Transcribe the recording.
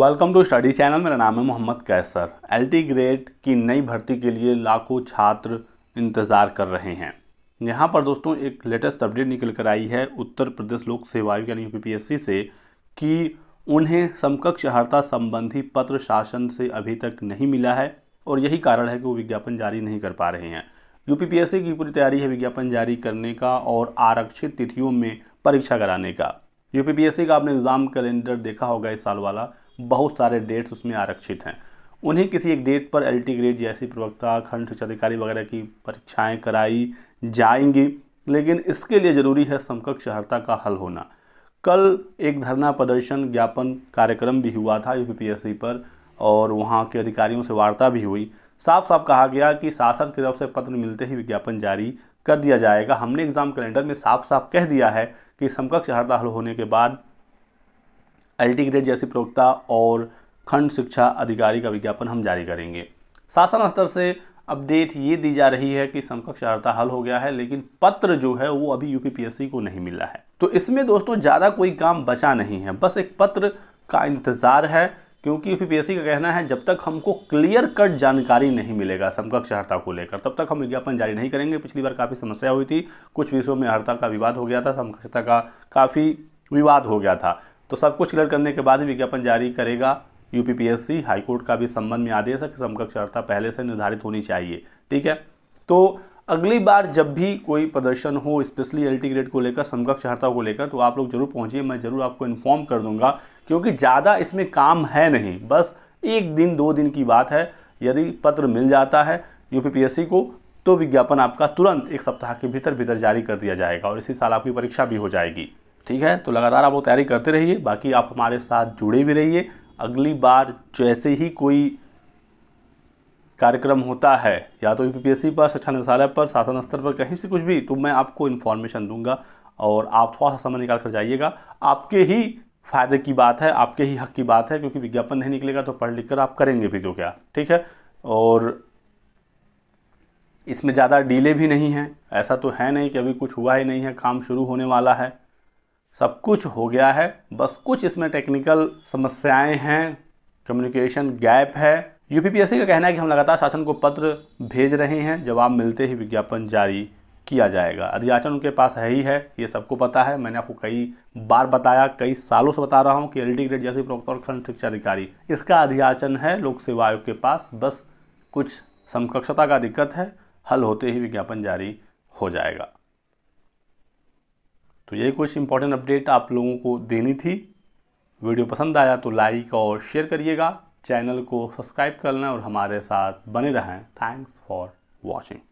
welcome to study channel मेरा नाम है मोहम्मद कैसर टी ग्रेड की नई भर्ती के लिए लाखों छात्र इंतज़ार कर रहे हैं यहाँ पर दोस्तों एक लेटेस्ट अपडेट निकल कर आई है उत्तर प्रदेश लोक सेवा आयोग यानी यूपीपीएससी से कि उन्हें समकक्ष अर्हता संबंधी पत्र शासन से अभी तक नहीं मिला है और यही कारण है कि वो विज्ञापन जारी नहीं कर पा रहे हैं यू की पूरी तैयारी है विज्ञापन जारी करने का और आरक्षित तिथियों में परीक्षा कराने का यूपीपीएससी का आपने एग्ज़ाम कैलेंडर देखा होगा इस साल वाला बहुत सारे डेट्स उसमें आरक्षित हैं उन्हें किसी एक डेट पर एल टी ग्रेड जैसी प्रवक्ता खंड शिक्षा अधिकारी वगैरह की परीक्षाएं कराई जाएंगी लेकिन इसके लिए ज़रूरी है समकक्ष हरता का हल होना कल एक धरना प्रदर्शन ज्ञापन कार्यक्रम भी हुआ था यूपीपीएससी पर और वहाँ के अधिकारियों से वार्ता भी हुई साफ साफ कहा गया कि शासन की तरफ से पत्र मिलते ही विज्ञापन जारी कर दिया जाएगा हमने एग्ज़ाम कैलेंडर में साफ साफ कह दिया है कि समकक्ष हड़ताल होने के बाद एल ग्रेड जैसी प्रवक्ता और खंड शिक्षा अधिकारी का विज्ञापन हम जारी करेंगे शासन स्तर से अपडेट ये दी जा रही है कि समकक्ष हड़ताल हो गया है लेकिन पत्र जो है वो अभी यूपीपीएससी को नहीं मिला है तो इसमें दोस्तों ज़्यादा कोई काम बचा नहीं है बस एक पत्र का इंतज़ार है क्योंकि यूपीपीएससी का कहना है जब तक हमको क्लियर कट जानकारी नहीं मिलेगा समकक्ष हड़ताल को लेकर तब तक हम विज्ञापन जारी नहीं करेंगे पिछली बार काफ़ी समस्या हुई थी कुछ विषयों में हड़ताल का विवाद हो गया था समकक्षता का काफ़ी विवाद हो गया था तो सब कुछ क्लियर करने के बाद ही विज्ञापन जारी करेगा यूपीपीएससी हाईकोर्ट का भी संबंध में आदेश है कि समकक्ष हड़ता पहले से निर्धारित होनी चाहिए ठीक है तो अगली बार जब भी कोई प्रदर्शन हो स्पेशली एल टी ग्रेड को लेकर समकक्ष हर्ताओं को लेकर तो आप लोग जरूर पहुँचिए मैं ज़रूर आपको इन्फॉर्म कर दूंगा क्योंकि ज़्यादा इसमें काम है नहीं बस एक दिन दो दिन की बात है यदि पत्र मिल जाता है यूपीपीएससी को तो विज्ञापन आपका तुरंत एक सप्ताह के भीतर भीतर जारी कर दिया जाएगा और इसी साल आपकी परीक्षा भी हो जाएगी ठीक है तो लगातार आप वो तैयारी करते रहिए बाकी आप हमारे साथ जुड़े भी रहिए अगली बार जैसे ही कोई कार्यक्रम होता है या तो यूपीपीएससी पर शिक्षा निदेशालय पर शासन स्तर पर कहीं से कुछ भी तो मैं आपको इन्फॉर्मेशन दूंगा और आप थोड़ा सा समय निकाल कर जाइएगा आपके ही फायदे की बात है आपके ही हक की बात है क्योंकि विज्ञापन नहीं निकलेगा तो पढ़ लिख कर आप करेंगे भी तो क्या ठीक है और इसमें ज़्यादा डीले भी नहीं है ऐसा तो है नहीं कि अभी कुछ हुआ ही नहीं है काम शुरू होने वाला है सब कुछ हो गया है बस कुछ इसमें टेक्निकल समस्याएं हैं कम्युनिकेशन गैप है यूपीपीएससी का कहना है कि हम लगातार शासन को पत्र भेज रहे हैं जवाब मिलते ही विज्ञापन जारी किया जाएगा अधियाचन उनके पास है ही है ये सबको पता है मैंने आपको कई बार बताया कई सालों से बता रहा हूँ कि एल डी ग्रेड जैसे प्रवक्ता और खंड शिक्षा अधिकारी इसका अधियाचन है लोक सेवा आयोग के पास बस कुछ समकक्षता का दिक्कत है हल होते ही विज्ञापन जारी हो जाएगा तो यही कुछ इंपॉर्टेंट अपडेट आप लोगों को देनी थी वीडियो पसंद आया तो लाइक और शेयर करिएगा चैनल को सब्सक्राइब कर लें और हमारे साथ बने रहें थैंक्स फॉर वॉचिंग